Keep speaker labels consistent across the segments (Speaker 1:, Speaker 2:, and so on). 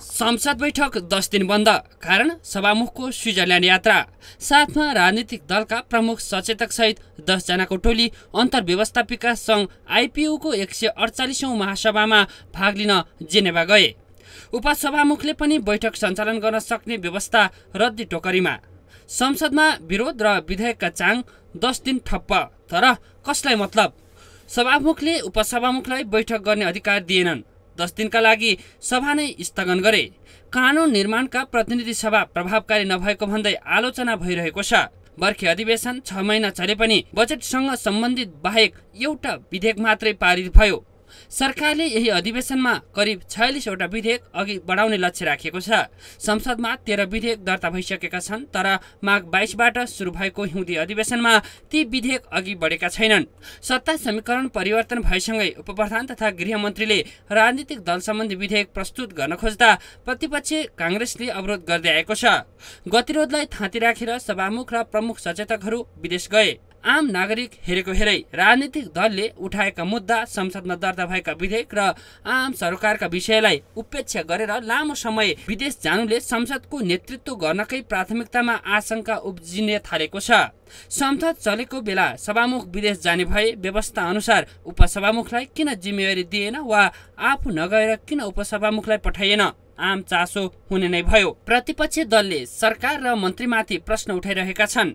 Speaker 1: संसद बैठक दस दिन बन्द कारण सभामुखको स्विजरल्यान्ड यात्रा साथमा राजनीतिक दलका प्रमुख सचेतक सचेतकसहित दसजनाको टोली अन्तर्व्यवस्थापिका सङ्घ आइपियुको एक सय अडचालिसौँ महासभामा भाग लिन जेनेवा गए उपसभामुखले पनि बैठक सञ्चालन गर्न सक्ने व्यवस्था रद्दी टोकरीमा संसदमा विरोध र विधेयकका चाङ दस दिन ठप्प तर कसलाई मतलब सभामुखले उपसभामुखलाई बैठक गर्ने अधिकार दिएनन् दस दिनका लागि सभा नै स्थगन गरे कानुन निर्माणका प्रतिनिधि सभा प्रभावकारी नभएको भन्दै आलोचना भइरहेको छ बर्खे अधिवेशन छ महिना चले पनि बजेटसँग सम्बन्धित बाहेक एउटा विधेयक मात्रै पारित भयो सरकारले यही अधिवेशनमा करिब छयालिसवटा विधेयक अघि बढाउने लक्ष्य राखिएको छ संसदमा तेह्र विधेयक दर्ता भइसकेका छन् तर माघ बाइसबाट सुरु भएको हिउँदी अधिवेशनमा ती विधेयक अघि बढेका छैनन् सत्ता समीकरण परिवर्तन भएसँगै उपप्रधान तथा गृहमन्त्रीले राजनीतिक दल सम्बन्धी विधेयक प्रस्तुत गर्न खोज्दा प्रतिपक्ष काङ्ग्रेसले अवरोध गर्दै आएको छ गतिरोधलाई थाँती राखेर सभामुख र प्रमुख सचेतकहरू विदेश गए आम नागरिक हेरेको हेरै राजनीतिक दलले उठाएका मुद्दा संसदमा दर्ता भएका विधेयक र आम सरकारका विषयलाई उपेक्षा गरेर लामो समय विदेश जानुले संसदको नेतृत्व गर्नकै प्राथमिकतामा आशंका उब्जिने थालेको छ संसद चलेको बेला सभामुख विदेश जाने भए व्यवस्था अनुसार उपसभामुखलाई किन जिम्मेवारी दिएन वा आफू नगएर किन उपसभामुखलाई पठाइएन आम चासो हुने नै भयो प्रतिपक्षी दलले सरकार र मन्त्रीमाथि प्रश्न उठाइरहेका छन्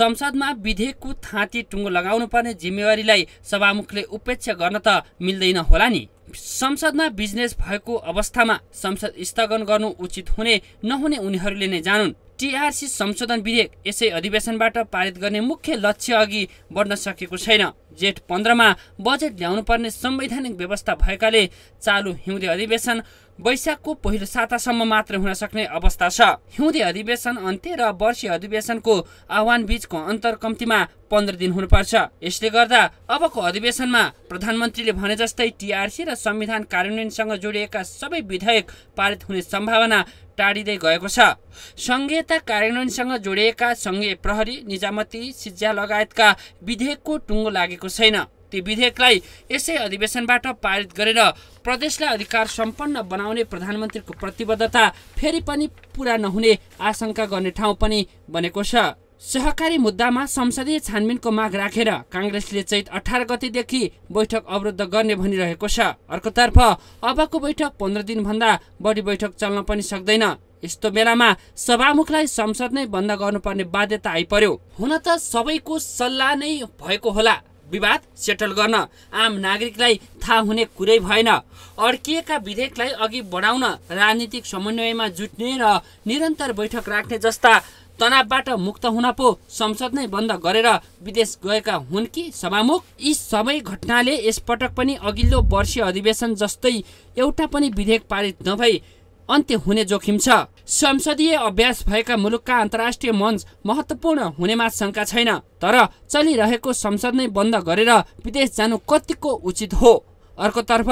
Speaker 1: संसदमा विधेयकको थाँती टुङ्गो पर्ने जिम्मेवारीलाई सभामुखले उपेक्षा गर्न त मिल्दैन होला नि संसदमा बिजनेस भएको अवस्थामा संसद स्थगन गर्नु उचित हुने नहुने उनीहरूले नै जानुन् टिआरसी संशोधन विधेयक यसै अधिवेशनबाट पारित गर्ने मुख्य लक्ष्य अघि बढ्न सकेको छैन जेठ पन्ध्रमा बजेट पर्ने संवैधानिक व्यवस्था भएकाले चालु हिउँदे अधिवेशन वैशाखको पहिलो सातासम्म मात्र हुन सक्ने अवस्था छ हिउँदे अधिवेशन अन्त्य र वर्षीय अधिवेशनको आह्वान बीचको अन्तर कम्तीमा पन्ध्र दिन हुनुपर्छ यसले गर्दा अबको अधिवेशनमा प्रधानमन्त्रीले भने जस्तै टिआरसी र संविधान कार्यान्वयनसँग जोडिएका सबै विधेयक पारित हुने सम्भावना टाढिँदै गएको छ सङ्घीयता कार्यान्वयनसँग जोडिएका सङ्घीय प्रहरी निजामती सिज्या लगायतका विधेयकको टुङ्गो लागेको छैन ती विधेयकलाई यसै अधिवेशनबाट पारित गरेर प्रदेशलाई अधिकार सम्पन्न बनाउने प्रधानमन्त्रीको प्रतिबद्धता फेरि पनि पुरा नहुने आशंका गर्ने ठाउँ पनि बनेको छ सहकारी मुद्दामा संसदीय छानबिनको माग राखेर रा। काङ्ग्रेसले चैत अठार गतेदेखि बैठक अवरुद्ध गर्ने भनिरहेको छ अर्कोतर्फ अबको बैठक पन्ध्र दिनभन्दा बढी बैठक चल्न पनि सक्दैन यस्तो बेलामा सभामुखलाई संसद नै बन्द गर्नुपर्ने बाध्यता आइपर्यो हुन त सबैको सल्लाह नै भएको होला विवाद सेटल गर्न आम नागरिकलाई थाहा हुने कुरै भएन अड्किएका विधेयकलाई अघि बढाउन राजनीतिक समन्वयमा जुट्ने र निरन्तर बैठक राख्ने जस्ता तनावबाट मुक्त हुन पो संसद नै बन्द गरेर विदेश गएका हुन् कि सभामुख यी सबै घटनाले यसपटक पनि अघिल्लो वर्षीय अधिवेशन जस्तै एउटा पनि विधेयक पारित नभई अन्त्य हुने जोखिम छ संसदीय अभ्यास भएका मुलुकका अन्तर्राष्ट्रिय मञ्च महत्त्वपूर्ण हुनेमा शङ्का छैन तर चलिरहेको संसद नै बन्द गरेर विदेश जानु कतिको उचित हो अर्कोतर्फ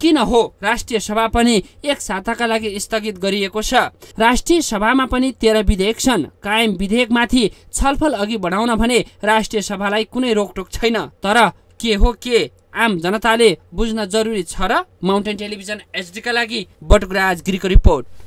Speaker 1: किन हो राष्ट्रिय सभा पनि एक साताका लागि स्थगित गरिएको छ राष्ट्रिय सभामा पनि तेह्र विधेयक छन् कायम विधेयकमाथि छलफल अघि बढाउन भने राष्ट्रिय सभालाई कुनै रोकटोक छैन तर के हो के आम जनताले बुझ्न जरुरी छ र माउन्टेन टेलिभिजन एचडीका लागि बटुगराज गिरीको रिपोर्ट